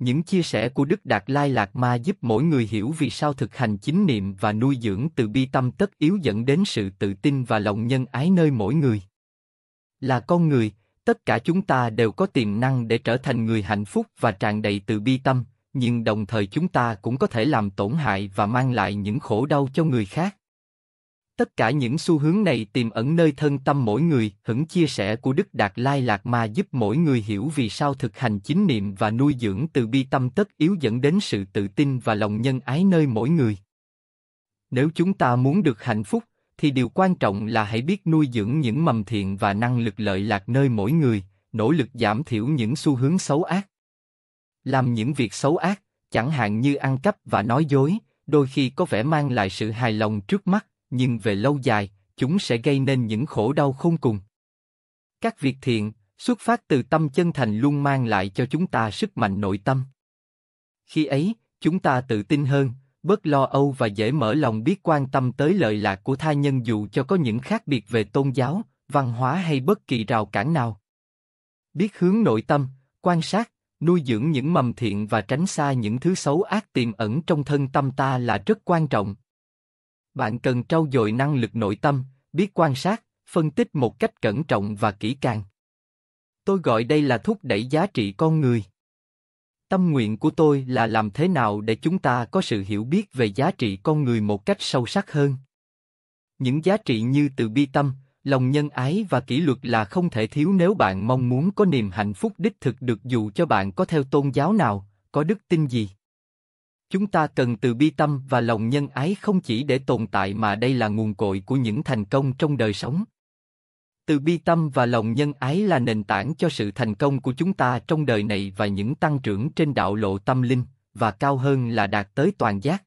Những chia sẻ của Đức Đạt Lai Lạc Ma giúp mỗi người hiểu vì sao thực hành chính niệm và nuôi dưỡng từ bi tâm tất yếu dẫn đến sự tự tin và lòng nhân ái nơi mỗi người. Là con người, tất cả chúng ta đều có tiềm năng để trở thành người hạnh phúc và tràn đầy từ bi tâm, nhưng đồng thời chúng ta cũng có thể làm tổn hại và mang lại những khổ đau cho người khác. Tất cả những xu hướng này tiềm ẩn nơi thân tâm mỗi người, hững chia sẻ của Đức Đạt Lai Lạc Ma giúp mỗi người hiểu vì sao thực hành chính niệm và nuôi dưỡng từ bi tâm tất yếu dẫn đến sự tự tin và lòng nhân ái nơi mỗi người. Nếu chúng ta muốn được hạnh phúc, thì điều quan trọng là hãy biết nuôi dưỡng những mầm thiện và năng lực lợi lạc nơi mỗi người, nỗ lực giảm thiểu những xu hướng xấu ác. Làm những việc xấu ác, chẳng hạn như ăn cắp và nói dối, đôi khi có vẻ mang lại sự hài lòng trước mắt, nhưng về lâu dài, chúng sẽ gây nên những khổ đau không cùng. Các việc thiện, xuất phát từ tâm chân thành luôn mang lại cho chúng ta sức mạnh nội tâm. Khi ấy, chúng ta tự tin hơn, bớt lo âu và dễ mở lòng biết quan tâm tới lợi lạc của tha nhân dù cho có những khác biệt về tôn giáo, văn hóa hay bất kỳ rào cản nào. Biết hướng nội tâm, quan sát, nuôi dưỡng những mầm thiện và tránh xa những thứ xấu ác tiềm ẩn trong thân tâm ta là rất quan trọng bạn cần trau dồi năng lực nội tâm, biết quan sát, phân tích một cách cẩn trọng và kỹ càng. Tôi gọi đây là thúc đẩy giá trị con người. Tâm nguyện của tôi là làm thế nào để chúng ta có sự hiểu biết về giá trị con người một cách sâu sắc hơn. Những giá trị như từ bi tâm, lòng nhân ái và kỷ luật là không thể thiếu nếu bạn mong muốn có niềm hạnh phúc đích thực được dù cho bạn có theo tôn giáo nào, có đức tin gì. Chúng ta cần từ bi tâm và lòng nhân ái không chỉ để tồn tại mà đây là nguồn cội của những thành công trong đời sống. Từ bi tâm và lòng nhân ái là nền tảng cho sự thành công của chúng ta trong đời này và những tăng trưởng trên đạo lộ tâm linh, và cao hơn là đạt tới toàn giác.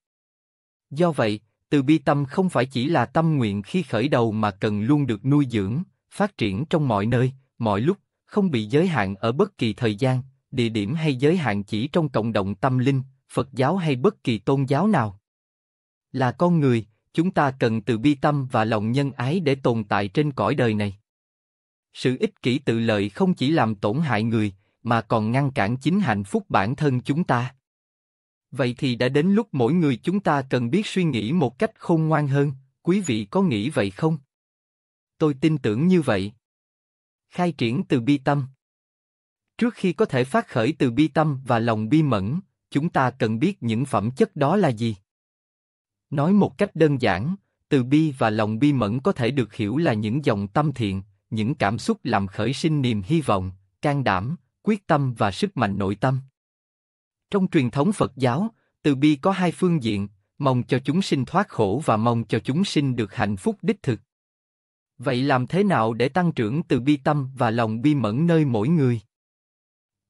Do vậy, từ bi tâm không phải chỉ là tâm nguyện khi khởi đầu mà cần luôn được nuôi dưỡng, phát triển trong mọi nơi, mọi lúc, không bị giới hạn ở bất kỳ thời gian, địa điểm hay giới hạn chỉ trong cộng đồng tâm linh, Phật giáo hay bất kỳ tôn giáo nào. Là con người, chúng ta cần từ bi tâm và lòng nhân ái để tồn tại trên cõi đời này. Sự ích kỷ tự lợi không chỉ làm tổn hại người, mà còn ngăn cản chính hạnh phúc bản thân chúng ta. Vậy thì đã đến lúc mỗi người chúng ta cần biết suy nghĩ một cách khôn ngoan hơn, quý vị có nghĩ vậy không? Tôi tin tưởng như vậy. Khai triển từ bi tâm Trước khi có thể phát khởi từ bi tâm và lòng bi mẫn, chúng ta cần biết những phẩm chất đó là gì. Nói một cách đơn giản, từ bi và lòng bi mẫn có thể được hiểu là những dòng tâm thiện, những cảm xúc làm khởi sinh niềm hy vọng, can đảm, quyết tâm và sức mạnh nội tâm. Trong truyền thống Phật giáo, từ bi có hai phương diện, mong cho chúng sinh thoát khổ và mong cho chúng sinh được hạnh phúc đích thực. Vậy làm thế nào để tăng trưởng từ bi tâm và lòng bi mẫn nơi mỗi người?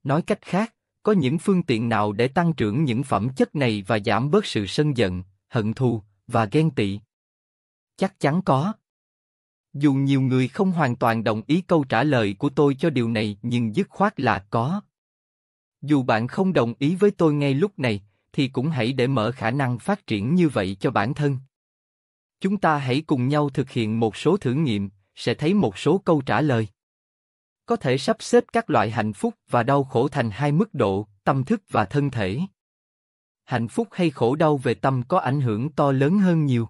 Nói cách khác, có những phương tiện nào để tăng trưởng những phẩm chất này và giảm bớt sự sân giận, hận thù và ghen tị? Chắc chắn có. Dù nhiều người không hoàn toàn đồng ý câu trả lời của tôi cho điều này nhưng dứt khoát là có. Dù bạn không đồng ý với tôi ngay lúc này, thì cũng hãy để mở khả năng phát triển như vậy cho bản thân. Chúng ta hãy cùng nhau thực hiện một số thử nghiệm, sẽ thấy một số câu trả lời có thể sắp xếp các loại hạnh phúc và đau khổ thành hai mức độ, tâm thức và thân thể. Hạnh phúc hay khổ đau về tâm có ảnh hưởng to lớn hơn nhiều.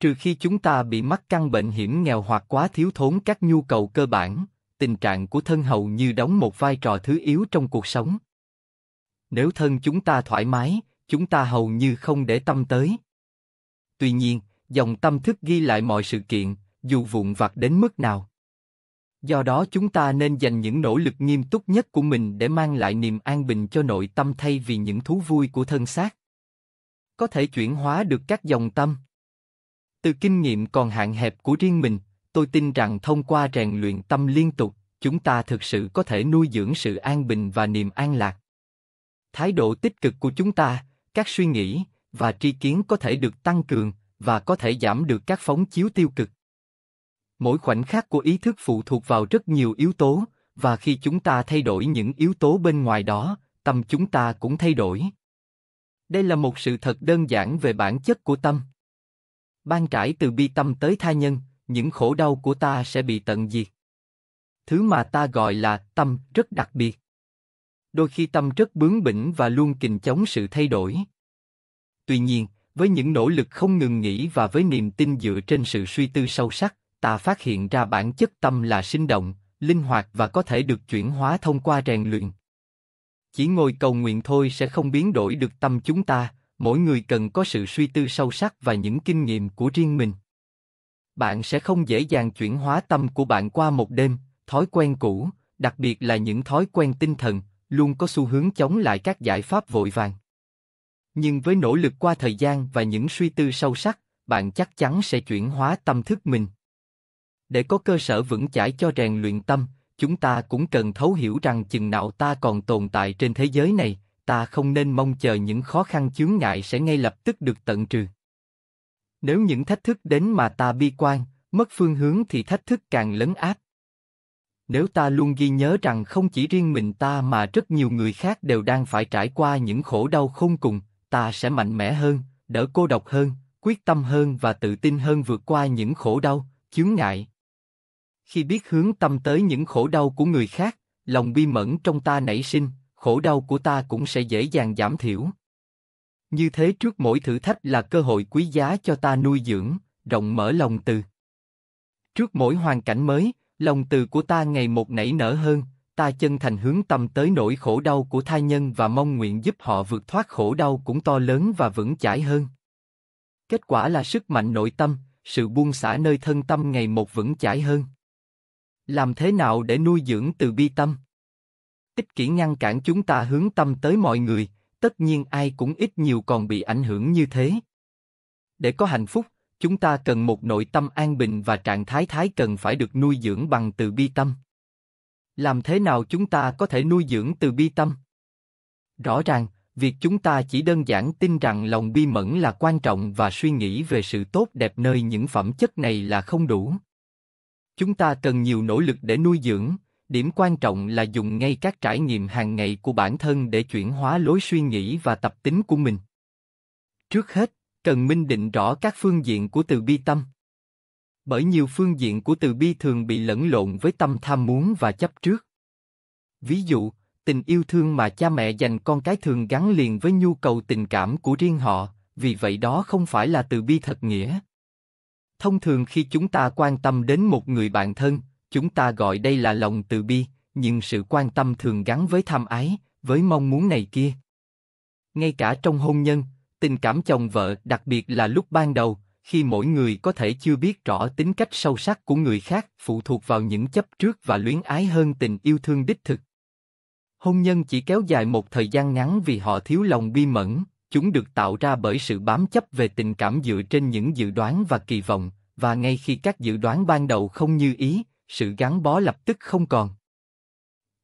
Trừ khi chúng ta bị mắc căn bệnh hiểm nghèo hoặc quá thiếu thốn các nhu cầu cơ bản, tình trạng của thân hầu như đóng một vai trò thứ yếu trong cuộc sống. Nếu thân chúng ta thoải mái, chúng ta hầu như không để tâm tới. Tuy nhiên, dòng tâm thức ghi lại mọi sự kiện, dù vụn vặt đến mức nào. Do đó chúng ta nên dành những nỗ lực nghiêm túc nhất của mình để mang lại niềm an bình cho nội tâm thay vì những thú vui của thân xác. Có thể chuyển hóa được các dòng tâm. Từ kinh nghiệm còn hạn hẹp của riêng mình, tôi tin rằng thông qua rèn luyện tâm liên tục, chúng ta thực sự có thể nuôi dưỡng sự an bình và niềm an lạc. Thái độ tích cực của chúng ta, các suy nghĩ và tri kiến có thể được tăng cường và có thể giảm được các phóng chiếu tiêu cực mỗi khoảnh khắc của ý thức phụ thuộc vào rất nhiều yếu tố và khi chúng ta thay đổi những yếu tố bên ngoài đó tâm chúng ta cũng thay đổi đây là một sự thật đơn giản về bản chất của tâm ban trải từ bi tâm tới tha nhân những khổ đau của ta sẽ bị tận diệt thứ mà ta gọi là tâm rất đặc biệt đôi khi tâm rất bướng bỉnh và luôn kình chống sự thay đổi tuy nhiên với những nỗ lực không ngừng nghỉ và với niềm tin dựa trên sự suy tư sâu sắc ta phát hiện ra bản chất tâm là sinh động, linh hoạt và có thể được chuyển hóa thông qua rèn luyện. Chỉ ngồi cầu nguyện thôi sẽ không biến đổi được tâm chúng ta, mỗi người cần có sự suy tư sâu sắc và những kinh nghiệm của riêng mình. Bạn sẽ không dễ dàng chuyển hóa tâm của bạn qua một đêm, thói quen cũ, đặc biệt là những thói quen tinh thần, luôn có xu hướng chống lại các giải pháp vội vàng. Nhưng với nỗ lực qua thời gian và những suy tư sâu sắc, bạn chắc chắn sẽ chuyển hóa tâm thức mình để có cơ sở vững chãi cho rèn luyện tâm, chúng ta cũng cần thấu hiểu rằng chừng nào ta còn tồn tại trên thế giới này, ta không nên mong chờ những khó khăn chướng ngại sẽ ngay lập tức được tận trừ. Nếu những thách thức đến mà ta bi quan, mất phương hướng thì thách thức càng lớn áp. Nếu ta luôn ghi nhớ rằng không chỉ riêng mình ta mà rất nhiều người khác đều đang phải trải qua những khổ đau không cùng, ta sẽ mạnh mẽ hơn, đỡ cô độc hơn, quyết tâm hơn và tự tin hơn vượt qua những khổ đau, chướng ngại. Khi biết hướng tâm tới những khổ đau của người khác, lòng bi mẫn trong ta nảy sinh, khổ đau của ta cũng sẽ dễ dàng giảm thiểu. Như thế trước mỗi thử thách là cơ hội quý giá cho ta nuôi dưỡng, rộng mở lòng từ. Trước mỗi hoàn cảnh mới, lòng từ của ta ngày một nảy nở hơn, ta chân thành hướng tâm tới nỗi khổ đau của thai nhân và mong nguyện giúp họ vượt thoát khổ đau cũng to lớn và vững chãi hơn. Kết quả là sức mạnh nội tâm, sự buông xả nơi thân tâm ngày một vững chãi hơn. Làm thế nào để nuôi dưỡng từ bi tâm? Tích kỷ ngăn cản chúng ta hướng tâm tới mọi người, tất nhiên ai cũng ít nhiều còn bị ảnh hưởng như thế. Để có hạnh phúc, chúng ta cần một nội tâm an bình và trạng thái thái cần phải được nuôi dưỡng bằng từ bi tâm. Làm thế nào chúng ta có thể nuôi dưỡng từ bi tâm? Rõ ràng, việc chúng ta chỉ đơn giản tin rằng lòng bi mẫn là quan trọng và suy nghĩ về sự tốt đẹp nơi những phẩm chất này là không đủ. Chúng ta cần nhiều nỗ lực để nuôi dưỡng, điểm quan trọng là dùng ngay các trải nghiệm hàng ngày của bản thân để chuyển hóa lối suy nghĩ và tập tính của mình. Trước hết, cần minh định rõ các phương diện của từ bi tâm. Bởi nhiều phương diện của từ bi thường bị lẫn lộn với tâm tham muốn và chấp trước. Ví dụ, tình yêu thương mà cha mẹ dành con cái thường gắn liền với nhu cầu tình cảm của riêng họ, vì vậy đó không phải là từ bi thật nghĩa thông thường khi chúng ta quan tâm đến một người bạn thân chúng ta gọi đây là lòng từ bi nhưng sự quan tâm thường gắn với tham ái với mong muốn này kia ngay cả trong hôn nhân tình cảm chồng vợ đặc biệt là lúc ban đầu khi mỗi người có thể chưa biết rõ tính cách sâu sắc của người khác phụ thuộc vào những chấp trước và luyến ái hơn tình yêu thương đích thực hôn nhân chỉ kéo dài một thời gian ngắn vì họ thiếu lòng bi mẫn Chúng được tạo ra bởi sự bám chấp về tình cảm dựa trên những dự đoán và kỳ vọng, và ngay khi các dự đoán ban đầu không như ý, sự gắn bó lập tức không còn.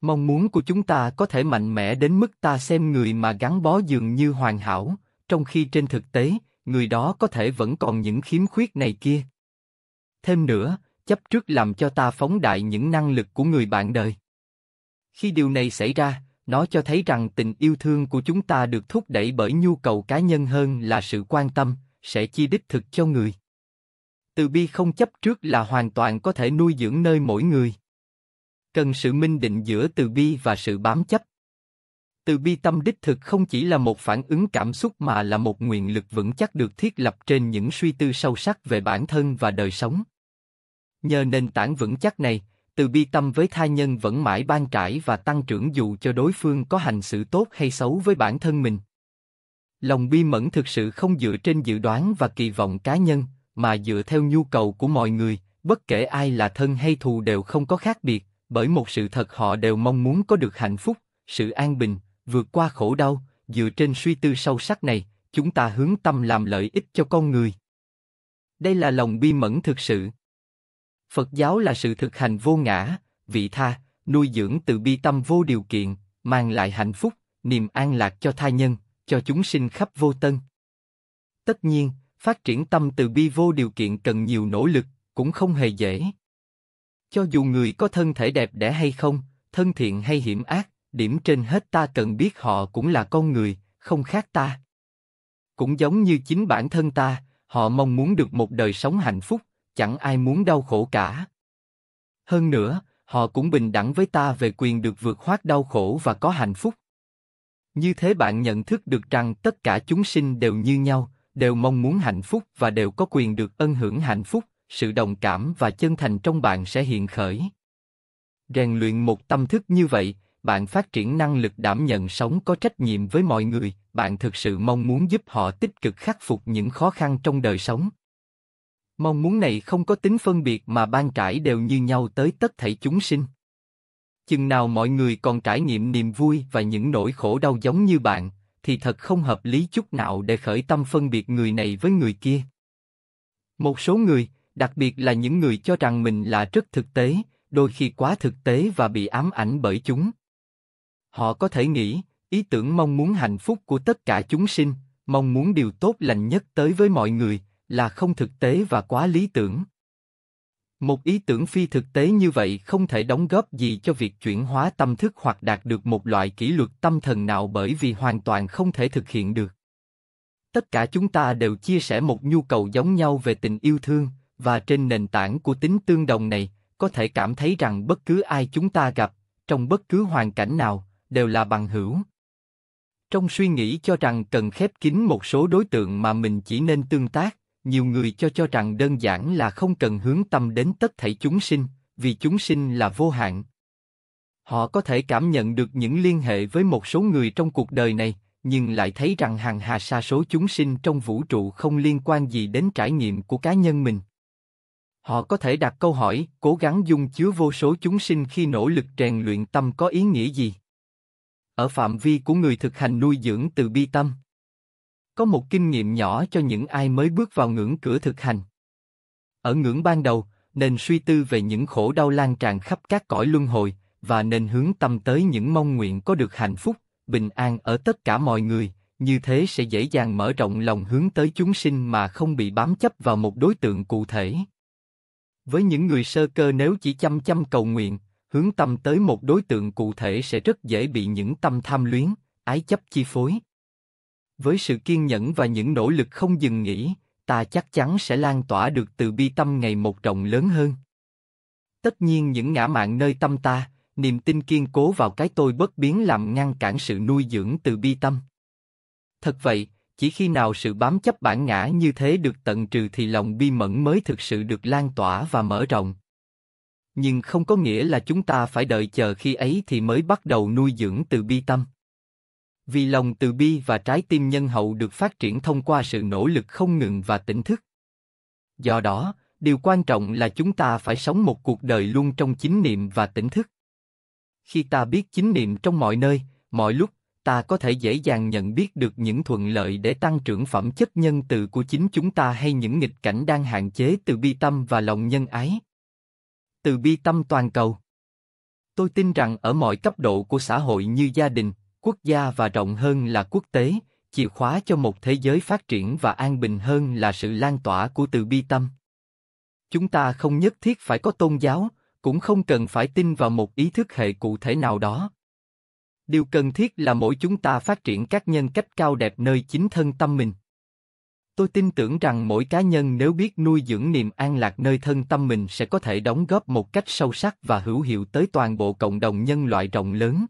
Mong muốn của chúng ta có thể mạnh mẽ đến mức ta xem người mà gắn bó dường như hoàn hảo, trong khi trên thực tế, người đó có thể vẫn còn những khiếm khuyết này kia. Thêm nữa, chấp trước làm cho ta phóng đại những năng lực của người bạn đời. Khi điều này xảy ra, nó cho thấy rằng tình yêu thương của chúng ta được thúc đẩy bởi nhu cầu cá nhân hơn là sự quan tâm, sẽ chi đích thực cho người. Từ bi không chấp trước là hoàn toàn có thể nuôi dưỡng nơi mỗi người. Cần sự minh định giữa từ bi và sự bám chấp. Từ bi tâm đích thực không chỉ là một phản ứng cảm xúc mà là một nguyện lực vững chắc được thiết lập trên những suy tư sâu sắc về bản thân và đời sống. Nhờ nền tảng vững chắc này, từ bi tâm với thai nhân vẫn mãi ban trải và tăng trưởng dù cho đối phương có hành xử tốt hay xấu với bản thân mình. Lòng bi mẫn thực sự không dựa trên dự đoán và kỳ vọng cá nhân, mà dựa theo nhu cầu của mọi người, bất kể ai là thân hay thù đều không có khác biệt, bởi một sự thật họ đều mong muốn có được hạnh phúc, sự an bình, vượt qua khổ đau, dựa trên suy tư sâu sắc này, chúng ta hướng tâm làm lợi ích cho con người. Đây là lòng bi mẫn thực sự. Phật giáo là sự thực hành vô ngã, vị tha, nuôi dưỡng từ bi tâm vô điều kiện, mang lại hạnh phúc, niềm an lạc cho tha nhân, cho chúng sinh khắp vô tân. Tất nhiên, phát triển tâm từ bi vô điều kiện cần nhiều nỗ lực, cũng không hề dễ. Cho dù người có thân thể đẹp đẽ hay không, thân thiện hay hiểm ác, điểm trên hết ta cần biết họ cũng là con người, không khác ta. Cũng giống như chính bản thân ta, họ mong muốn được một đời sống hạnh phúc, chẳng ai muốn đau khổ cả. Hơn nữa, họ cũng bình đẳng với ta về quyền được vượt thoát đau khổ và có hạnh phúc. Như thế bạn nhận thức được rằng tất cả chúng sinh đều như nhau, đều mong muốn hạnh phúc và đều có quyền được ân hưởng hạnh phúc, sự đồng cảm và chân thành trong bạn sẽ hiện khởi. Rèn luyện một tâm thức như vậy, bạn phát triển năng lực đảm nhận sống có trách nhiệm với mọi người, bạn thực sự mong muốn giúp họ tích cực khắc phục những khó khăn trong đời sống. Mong muốn này không có tính phân biệt mà ban trải đều như nhau tới tất thảy chúng sinh. Chừng nào mọi người còn trải nghiệm niềm vui và những nỗi khổ đau giống như bạn, thì thật không hợp lý chút nào để khởi tâm phân biệt người này với người kia. Một số người, đặc biệt là những người cho rằng mình là rất thực tế, đôi khi quá thực tế và bị ám ảnh bởi chúng. Họ có thể nghĩ, ý tưởng mong muốn hạnh phúc của tất cả chúng sinh, mong muốn điều tốt lành nhất tới với mọi người, là không thực tế và quá lý tưởng. Một ý tưởng phi thực tế như vậy không thể đóng góp gì cho việc chuyển hóa tâm thức hoặc đạt được một loại kỷ luật tâm thần nào bởi vì hoàn toàn không thể thực hiện được. Tất cả chúng ta đều chia sẻ một nhu cầu giống nhau về tình yêu thương, và trên nền tảng của tính tương đồng này, có thể cảm thấy rằng bất cứ ai chúng ta gặp, trong bất cứ hoàn cảnh nào, đều là bằng hữu. Trong suy nghĩ cho rằng cần khép kín một số đối tượng mà mình chỉ nên tương tác, nhiều người cho cho rằng đơn giản là không cần hướng tâm đến tất thảy chúng sinh, vì chúng sinh là vô hạn. Họ có thể cảm nhận được những liên hệ với một số người trong cuộc đời này, nhưng lại thấy rằng hàng hà sa số chúng sinh trong vũ trụ không liên quan gì đến trải nghiệm của cá nhân mình. Họ có thể đặt câu hỏi, cố gắng dung chứa vô số chúng sinh khi nỗ lực rèn luyện tâm có ý nghĩa gì? Ở phạm vi của người thực hành nuôi dưỡng từ bi tâm có một kinh nghiệm nhỏ cho những ai mới bước vào ngưỡng cửa thực hành. Ở ngưỡng ban đầu, nên suy tư về những khổ đau lan tràn khắp các cõi luân hồi và nên hướng tâm tới những mong nguyện có được hạnh phúc, bình an ở tất cả mọi người, như thế sẽ dễ dàng mở rộng lòng hướng tới chúng sinh mà không bị bám chấp vào một đối tượng cụ thể. Với những người sơ cơ nếu chỉ chăm chăm cầu nguyện, hướng tâm tới một đối tượng cụ thể sẽ rất dễ bị những tâm tham luyến, ái chấp chi phối. Với sự kiên nhẫn và những nỗ lực không dừng nghỉ, ta chắc chắn sẽ lan tỏa được từ bi tâm ngày một rộng lớn hơn. Tất nhiên những ngã mạn nơi tâm ta, niềm tin kiên cố vào cái tôi bất biến làm ngăn cản sự nuôi dưỡng từ bi tâm. Thật vậy, chỉ khi nào sự bám chấp bản ngã như thế được tận trừ thì lòng bi mẫn mới thực sự được lan tỏa và mở rộng. Nhưng không có nghĩa là chúng ta phải đợi chờ khi ấy thì mới bắt đầu nuôi dưỡng từ bi tâm vì lòng từ bi và trái tim nhân hậu được phát triển thông qua sự nỗ lực không ngừng và tỉnh thức. Do đó, điều quan trọng là chúng ta phải sống một cuộc đời luôn trong chính niệm và tỉnh thức. Khi ta biết chính niệm trong mọi nơi, mọi lúc, ta có thể dễ dàng nhận biết được những thuận lợi để tăng trưởng phẩm chất nhân từ của chính chúng ta hay những nghịch cảnh đang hạn chế từ bi tâm và lòng nhân ái. Từ bi tâm toàn cầu. Tôi tin rằng ở mọi cấp độ của xã hội như gia đình, quốc gia và rộng hơn là quốc tế, chìa khóa cho một thế giới phát triển và an bình hơn là sự lan tỏa của từ bi tâm. Chúng ta không nhất thiết phải có tôn giáo, cũng không cần phải tin vào một ý thức hệ cụ thể nào đó. Điều cần thiết là mỗi chúng ta phát triển các nhân cách cao đẹp nơi chính thân tâm mình. Tôi tin tưởng rằng mỗi cá nhân nếu biết nuôi dưỡng niềm an lạc nơi thân tâm mình sẽ có thể đóng góp một cách sâu sắc và hữu hiệu tới toàn bộ cộng đồng nhân loại rộng lớn.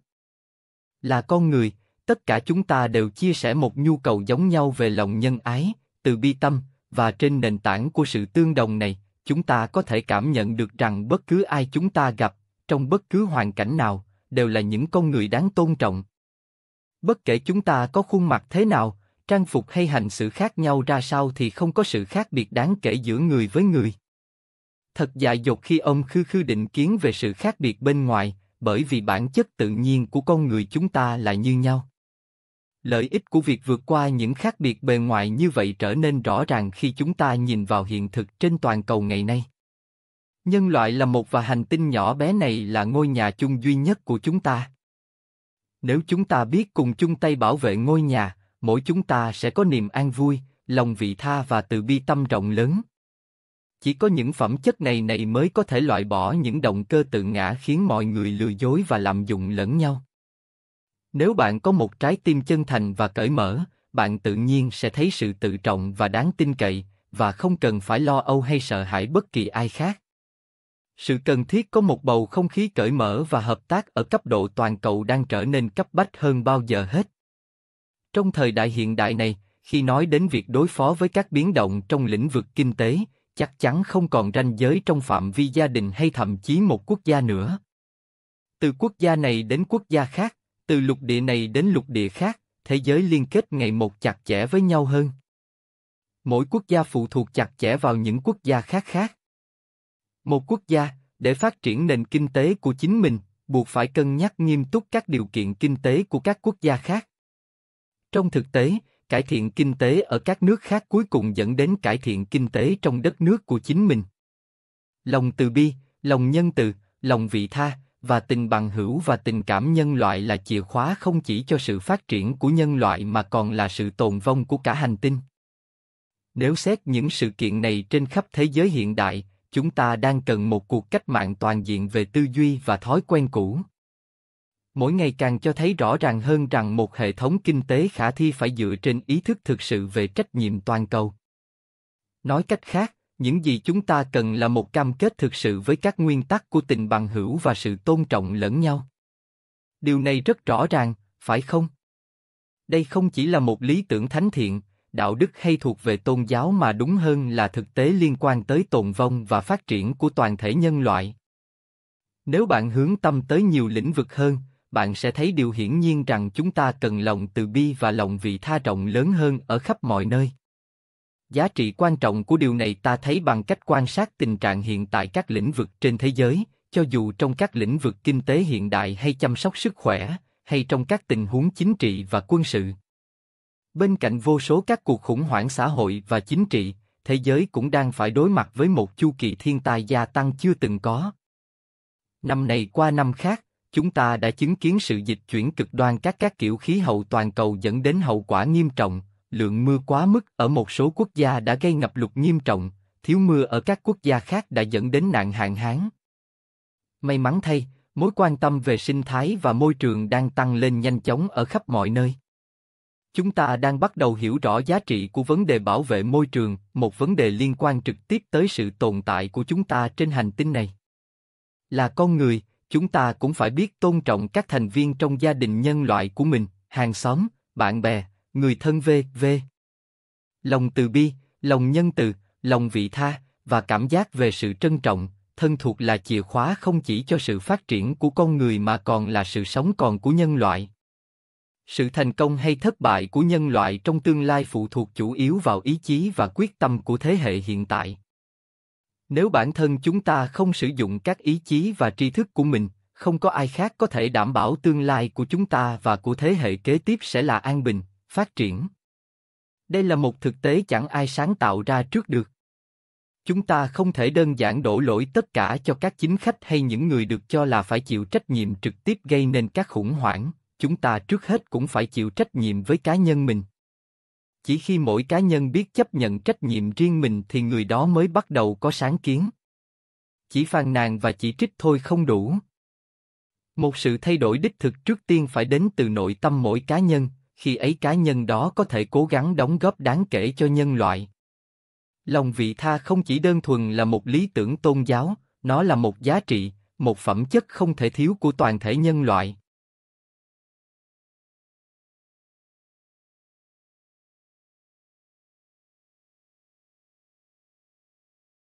Là con người, tất cả chúng ta đều chia sẻ một nhu cầu giống nhau về lòng nhân ái, từ bi tâm, và trên nền tảng của sự tương đồng này, chúng ta có thể cảm nhận được rằng bất cứ ai chúng ta gặp, trong bất cứ hoàn cảnh nào, đều là những con người đáng tôn trọng. Bất kể chúng ta có khuôn mặt thế nào, trang phục hay hành xử khác nhau ra sao thì không có sự khác biệt đáng kể giữa người với người. Thật dại dột khi ông khư khư định kiến về sự khác biệt bên ngoài, bởi vì bản chất tự nhiên của con người chúng ta là như nhau. Lợi ích của việc vượt qua những khác biệt bề ngoài như vậy trở nên rõ ràng khi chúng ta nhìn vào hiện thực trên toàn cầu ngày nay. Nhân loại là một và hành tinh nhỏ bé này là ngôi nhà chung duy nhất của chúng ta. Nếu chúng ta biết cùng chung tay bảo vệ ngôi nhà, mỗi chúng ta sẽ có niềm an vui, lòng vị tha và từ bi tâm rộng lớn. Chỉ có những phẩm chất này này mới có thể loại bỏ những động cơ tự ngã khiến mọi người lừa dối và làm dụng lẫn nhau. Nếu bạn có một trái tim chân thành và cởi mở, bạn tự nhiên sẽ thấy sự tự trọng và đáng tin cậy, và không cần phải lo âu hay sợ hãi bất kỳ ai khác. Sự cần thiết có một bầu không khí cởi mở và hợp tác ở cấp độ toàn cầu đang trở nên cấp bách hơn bao giờ hết. Trong thời đại hiện đại này, khi nói đến việc đối phó với các biến động trong lĩnh vực kinh tế, chắc chắn không còn ranh giới trong phạm vi gia đình hay thậm chí một quốc gia nữa. Từ quốc gia này đến quốc gia khác, từ lục địa này đến lục địa khác, thế giới liên kết ngày một chặt chẽ với nhau hơn. Mỗi quốc gia phụ thuộc chặt chẽ vào những quốc gia khác khác. Một quốc gia, để phát triển nền kinh tế của chính mình, buộc phải cân nhắc nghiêm túc các điều kiện kinh tế của các quốc gia khác. Trong thực tế, cải thiện kinh tế ở các nước khác cuối cùng dẫn đến cải thiện kinh tế trong đất nước của chính mình. Lòng từ bi, lòng nhân từ, lòng vị tha và tình bằng hữu và tình cảm nhân loại là chìa khóa không chỉ cho sự phát triển của nhân loại mà còn là sự tồn vong của cả hành tinh. Nếu xét những sự kiện này trên khắp thế giới hiện đại, chúng ta đang cần một cuộc cách mạng toàn diện về tư duy và thói quen cũ mỗi ngày càng cho thấy rõ ràng hơn rằng một hệ thống kinh tế khả thi phải dựa trên ý thức thực sự về trách nhiệm toàn cầu. Nói cách khác, những gì chúng ta cần là một cam kết thực sự với các nguyên tắc của tình bằng hữu và sự tôn trọng lẫn nhau. Điều này rất rõ ràng, phải không? Đây không chỉ là một lý tưởng thánh thiện, đạo đức hay thuộc về tôn giáo mà đúng hơn là thực tế liên quan tới tồn vong và phát triển của toàn thể nhân loại. Nếu bạn hướng tâm tới nhiều lĩnh vực hơn, bạn sẽ thấy điều hiển nhiên rằng chúng ta cần lòng từ bi và lòng vị tha rộng lớn hơn ở khắp mọi nơi. Giá trị quan trọng của điều này ta thấy bằng cách quan sát tình trạng hiện tại các lĩnh vực trên thế giới, cho dù trong các lĩnh vực kinh tế hiện đại hay chăm sóc sức khỏe, hay trong các tình huống chính trị và quân sự. Bên cạnh vô số các cuộc khủng hoảng xã hội và chính trị, thế giới cũng đang phải đối mặt với một chu kỳ thiên tai gia tăng chưa từng có. Năm này qua năm khác, chúng ta đã chứng kiến sự dịch chuyển cực đoan các các kiểu khí hậu toàn cầu dẫn đến hậu quả nghiêm trọng, lượng mưa quá mức ở một số quốc gia đã gây ngập lụt nghiêm trọng, thiếu mưa ở các quốc gia khác đã dẫn đến nạn hạn hán. May mắn thay, mối quan tâm về sinh thái và môi trường đang tăng lên nhanh chóng ở khắp mọi nơi. Chúng ta đang bắt đầu hiểu rõ giá trị của vấn đề bảo vệ môi trường, một vấn đề liên quan trực tiếp tới sự tồn tại của chúng ta trên hành tinh này. Là con người, chúng ta cũng phải biết tôn trọng các thành viên trong gia đình nhân loại của mình, hàng xóm, bạn bè, người thân v.v. Lòng từ bi, lòng nhân từ, lòng vị tha và cảm giác về sự trân trọng, thân thuộc là chìa khóa không chỉ cho sự phát triển của con người mà còn là sự sống còn của nhân loại. Sự thành công hay thất bại của nhân loại trong tương lai phụ thuộc chủ yếu vào ý chí và quyết tâm của thế hệ hiện tại. Nếu bản thân chúng ta không sử dụng các ý chí và tri thức của mình, không có ai khác có thể đảm bảo tương lai của chúng ta và của thế hệ kế tiếp sẽ là an bình, phát triển. Đây là một thực tế chẳng ai sáng tạo ra trước được. Chúng ta không thể đơn giản đổ lỗi tất cả cho các chính khách hay những người được cho là phải chịu trách nhiệm trực tiếp gây nên các khủng hoảng, chúng ta trước hết cũng phải chịu trách nhiệm với cá nhân mình chỉ khi mỗi cá nhân biết chấp nhận trách nhiệm riêng mình thì người đó mới bắt đầu có sáng kiến chỉ phàn nàn và chỉ trích thôi không đủ một sự thay đổi đích thực trước tiên phải đến từ nội tâm mỗi cá nhân khi ấy cá nhân đó có thể cố gắng đóng góp đáng kể cho nhân loại lòng vị tha không chỉ đơn thuần là một lý tưởng tôn giáo nó là một giá trị một phẩm chất không thể thiếu của toàn thể nhân loại